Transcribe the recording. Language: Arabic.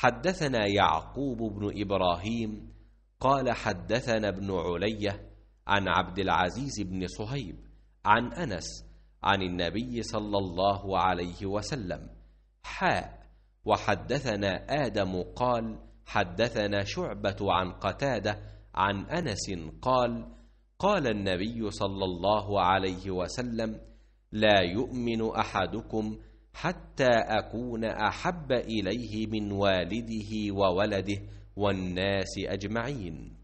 حدثنا يعقوب بن إبراهيم قال حدثنا ابن علية عن عبد العزيز بن صهيب عن أنس عن النبي صلى الله عليه وسلم حاء وحدثنا آدم قال حدثنا شعبة عن قتادة عن أنس قال قال النبي صلى الله عليه وسلم لا يؤمن أحدكم حتى اكون احب اليه من والده وولده والناس اجمعين